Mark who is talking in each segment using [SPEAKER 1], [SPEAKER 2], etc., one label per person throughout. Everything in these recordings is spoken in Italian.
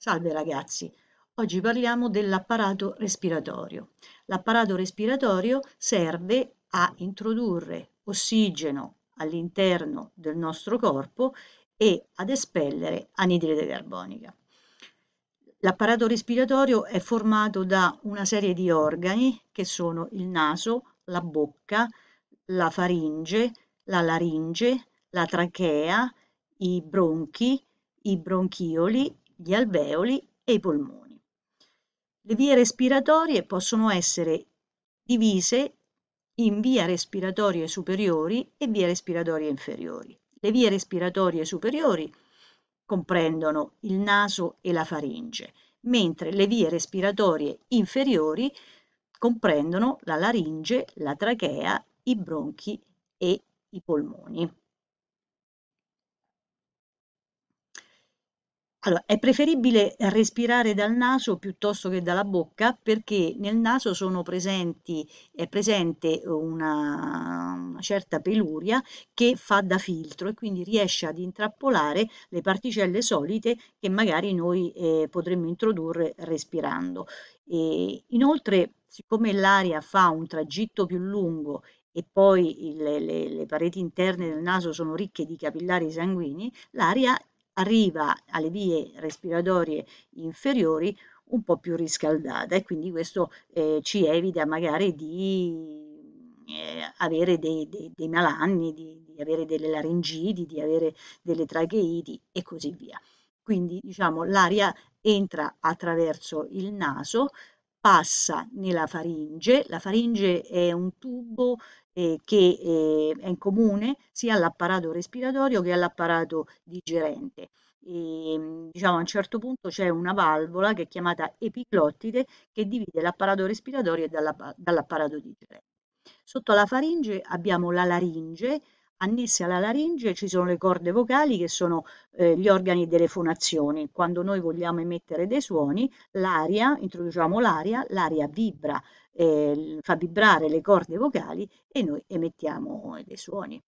[SPEAKER 1] Salve ragazzi, oggi parliamo dell'apparato respiratorio. L'apparato respiratorio serve a introdurre ossigeno all'interno del nostro corpo e ad espellere anidride carbonica. L'apparato respiratorio è formato da una serie di organi che sono il naso, la bocca, la faringe, la laringe, la trachea, i bronchi, i bronchioli gli alveoli e i polmoni. Le vie respiratorie possono essere divise in vie respiratorie superiori e vie respiratorie inferiori. Le vie respiratorie superiori comprendono il naso e la faringe, mentre le vie respiratorie inferiori comprendono la laringe, la trachea, i bronchi e i polmoni. Allora, è preferibile respirare dal naso piuttosto che dalla bocca perché nel naso presenti, è presente una, una, certa peluria che fa da filtro e quindi riesce ad intrappolare le particelle solite che magari noi eh, potremmo introdurre respirando. E inoltre, siccome l'aria fa un tragitto più lungo e poi il, le, le pareti interne del naso sono ricche di capillari sanguigni, l'aria arriva alle vie respiratorie inferiori un po' più riscaldata e quindi questo eh, ci evita magari di eh, avere dei, dei, dei malanni, di, di, avere delle laringiti, di avere delle tracheidi e così via. Quindi diciamo l'aria entra attraverso il naso, passa nella faringe, la faringe è un tubo eh, che eh, è in comune sia all'apparato respiratorio che all'apparato digerente. E, ehm, diciamo, a un certo punto c'è una valvola che è chiamata epiglottide che divide l'apparato respiratorio dall'apparato digerente. Sotto la faringe abbiamo la laringe, annessi alla laringe ci sono le corde vocali che sono eh, gli organi delle fonazioni. Quando noi vogliamo emettere dei suoni, l'aria, introduciamo l'aria, l'aria vibra, eh, fa vibrare le corde vocali e noi emettiamo dei suoni.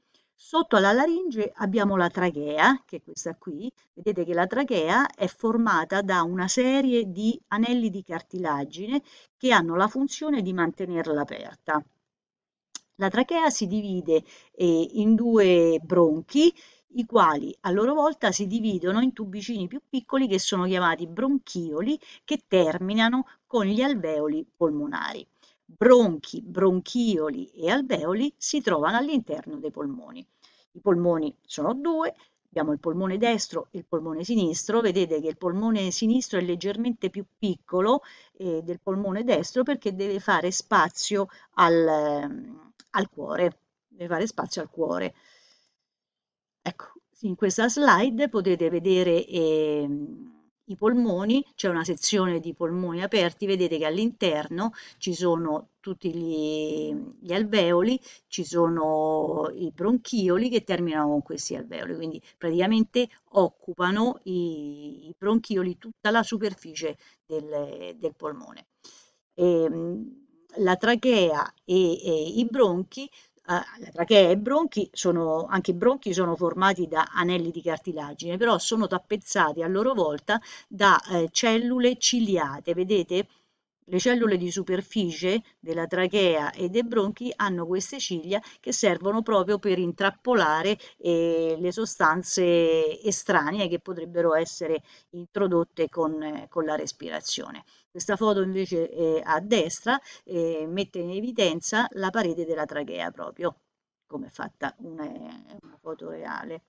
[SPEAKER 1] Sotto alla laringe abbiamo la trachea, che è questa qui. Vedete che la trachea è formata da una serie di anelli di cartilagine che hanno la funzione di mantenerla aperta. La trachea si divide eh, in due bronchi, i quali a loro volta si dividono in tubicini più piccoli che sono chiamati bronchioli, che terminano con gli alveoli polmonari. Bronchi, bronchioli e alveoli si trovano all'interno dei polmoni. I polmoni sono due, abbiamo il polmone destro e il polmone sinistro, vedete che il polmone sinistro è leggermente più piccolo eh, del polmone destro perché deve fare spazio al, ehm, al cuore, deve fare spazio al cuore. Ecco, in questa slide potete vedere eh, i polmoni, c'è una sezione di polmoni aperti, vedete che all'interno ci sono tutti gli, gli, alveoli, ci sono i bronchioli che terminano con questi alveoli, quindi praticamente occupano i, i bronchioli tutta la superficie del, del polmone. E, ehm, la trachea e, e i bronchi, eh, la trachea e i bronchi sono, anche i bronchi sono formati da anelli di cartilagine, però sono tappezzati a loro volta da eh, cellule ciliate, vedete? Le cellule di superficie della trachea e dei bronchi hanno queste ciglia che servono proprio per intrappolare eh, le sostanze estranee che potrebbero essere introdotte con, eh, con la respirazione. Questa foto invece eh, a destra eh, mette in evidenza la parete della trachea proprio, come è fatta una, una foto reale.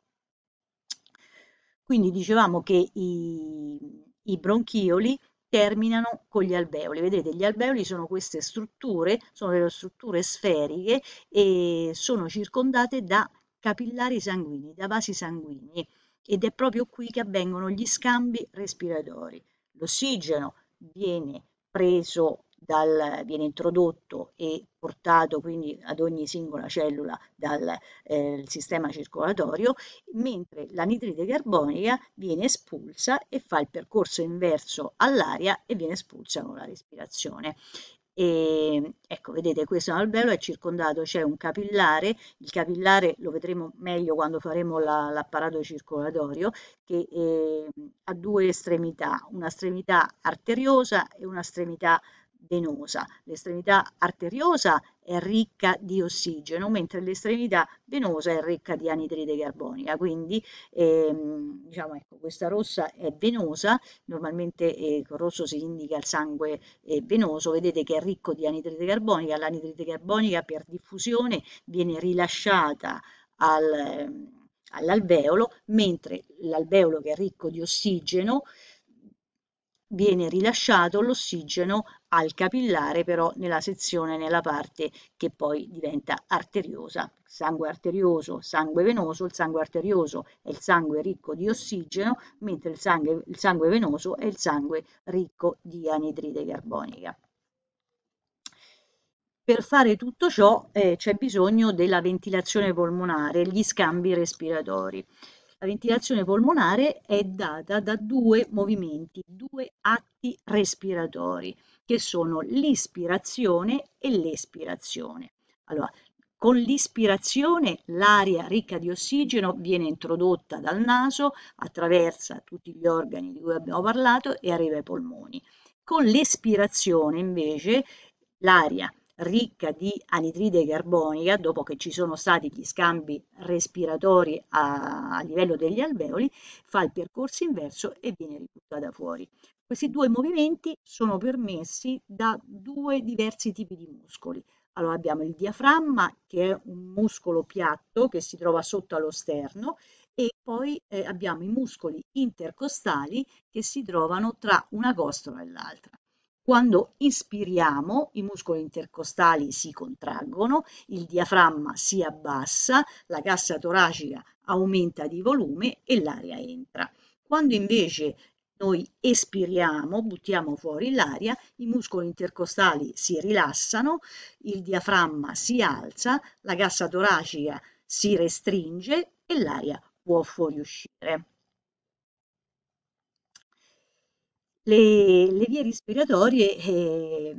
[SPEAKER 1] Quindi dicevamo che i, i bronchioli terminano con gli alveoli. Vedete, gli alveoli sono queste strutture, sono delle strutture sferiche e sono circondate da capillari sanguigni, da vasi sanguigni ed è proprio qui che avvengono gli scambi respiratori. L'ossigeno viene preso dal, viene introdotto e portato quindi ad ogni singola cellula dal eh, sistema circolatorio, mentre l'anidride carbonica viene espulsa e fa il percorso inverso all'aria e viene espulsa con la respirazione. E, ehm, ecco, vedete, questo è un alveolo, è circondato, c'è un capillare, il capillare lo vedremo meglio quando faremo l'apparato la, circolatorio, che ehm, ha due estremità, una estremità arteriosa e una estremità venosa. L'estremità arteriosa è ricca di ossigeno, mentre l'estremità venosa è ricca di anidride carbonica. Quindi ehm, diciamo, ecco, questa rossa è venosa, normalmente eh, con rosso si indica il sangue eh, venoso, vedete che è ricco di anidride carbonica, l'anidride carbonica per diffusione viene rilasciata al, ehm, all'alveolo, mentre l'alveolo che è ricco di ossigeno viene rilasciato l'ossigeno al capillare però nella sezione, nella parte che poi diventa arteriosa. Sangue arterioso, sangue venoso, il sangue arterioso è il sangue ricco di ossigeno, mentre il sangue, il sangue venoso è il sangue ricco di anidride carbonica. Per fare tutto ciò eh, c'è bisogno della ventilazione polmonare, gli scambi respiratori. La ventilazione polmonare è data da due movimenti, due atti respiratori, che sono l'ispirazione e l'espirazione. Allora, con l'ispirazione l'aria ricca di ossigeno viene introdotta dal naso, attraversa tutti gli organi di cui abbiamo parlato e arriva ai polmoni. Con l'espirazione invece l'aria ricca di anidride carbonica, dopo che ci sono stati gli scambi respiratori a, a livello degli alveoli, fa il percorso inverso e viene ributtata fuori. Questi due movimenti sono permessi da due diversi tipi di muscoli. Allora abbiamo il diaframma, che è un muscolo piatto che si trova sotto allo sterno, e poi eh, abbiamo i muscoli intercostali che si trovano tra una costola e l'altra. Quando inspiriamo i muscoli intercostali si contraggono, il diaframma si abbassa, la cassa toracica aumenta di volume e l'aria entra. Quando invece noi espiriamo, buttiamo fuori l'aria, i muscoli intercostali si rilassano, il diaframma si alza, la cassa toracica si restringe e l'aria può fuoriuscire. le, le vie respiratorie eh,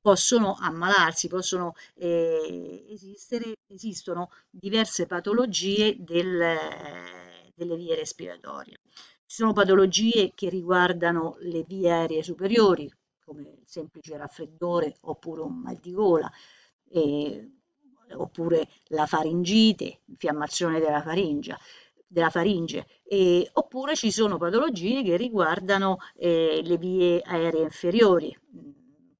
[SPEAKER 1] possono ammalarsi, possono eh, esistere, esistono diverse patologie del, delle vie respiratorie. Ci sono patologie che riguardano le vie aeree superiori, come il semplice raffreddore oppure un mal di gola, eh, oppure la faringite, infiammazione della faringia della faringe, eh, oppure ci sono patologie che riguardano eh, le vie aeree inferiori, mm,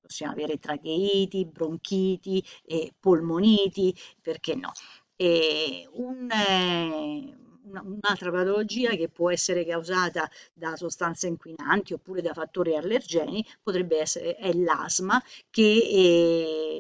[SPEAKER 1] possiamo avere tracheiti, bronchiti, eh, polmoniti, perché no. Un, eh, un'altra patologia che può essere causata da sostanze inquinanti oppure da fattori allergeni potrebbe essere è l'asma che,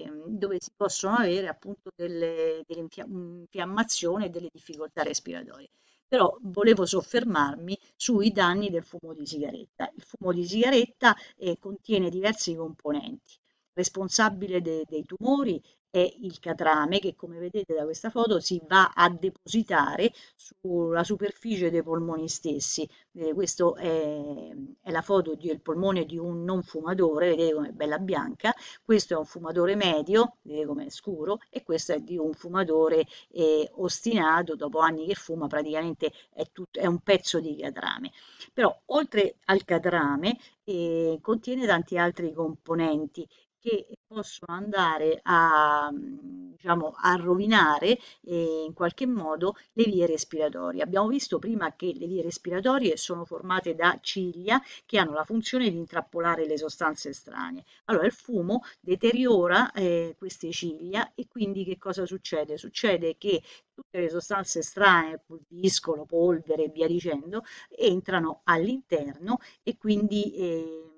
[SPEAKER 1] è, eh, dove si possono avere appunto delle, delle infiammazioni e delle difficoltà respiratorie però volevo soffermarmi sui danni del fumo di sigaretta. Il fumo di sigaretta eh, contiene diversi componenti responsabile de, dei tumori è il catrame che come vedete da questa foto si va a depositare sulla superficie dei polmoni stessi. Eh, questa è, è, la foto del polmone di un non fumatore, vedete come è bella bianca, questo è un fumatore medio, vedete come è scuro, e questo è di un fumatore eh, ostinato, dopo anni che fuma praticamente è, tutto, è un pezzo di catrame. Però oltre al catrame eh, contiene tanti altri componenti che possono andare a, diciamo, a rovinare eh, in qualche modo le vie respiratorie. Abbiamo visto prima che le vie respiratorie sono formate da ciglia che hanno la funzione di intrappolare le sostanze estranee. Allora il fumo deteriora eh, queste ciglia e quindi che cosa succede? Succede che tutte le sostanze strane, pulviscolo, polvere e via dicendo, entrano all'interno e quindi... Eh,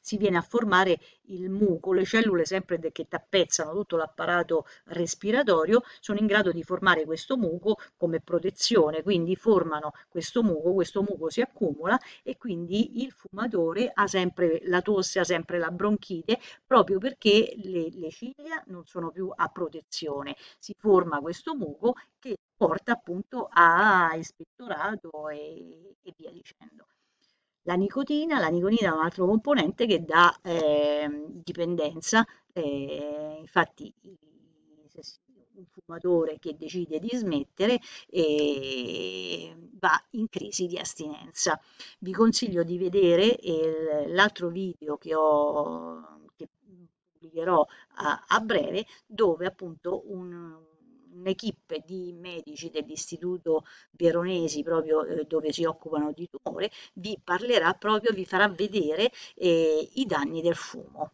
[SPEAKER 1] si viene a formare il muco, le cellule sempre che tappezzano tutto l'apparato respiratorio sono in grado di formare questo muco come protezione, quindi formano questo muco, questo muco si accumula e quindi il fumatore ha sempre la tosse, ha sempre la bronchite, proprio perché le, le ciglia non sono più a protezione, si forma questo muco che porta appunto a ispettorato e, e via dicendo la nicotina, la nicotina è un altro componente che dà eh, dipendenza, eh, infatti un fumatore che decide di smettere eh, va in crisi di astinenza. Vi consiglio di vedere ehm, l'altro video che ho che pubblicherò a, a breve dove appunto un un'equipe di medici dell'Istituto Veronesi, proprio eh, dove si occupano di tumore, vi parlerà proprio, vi farà vedere eh, i danni del fumo.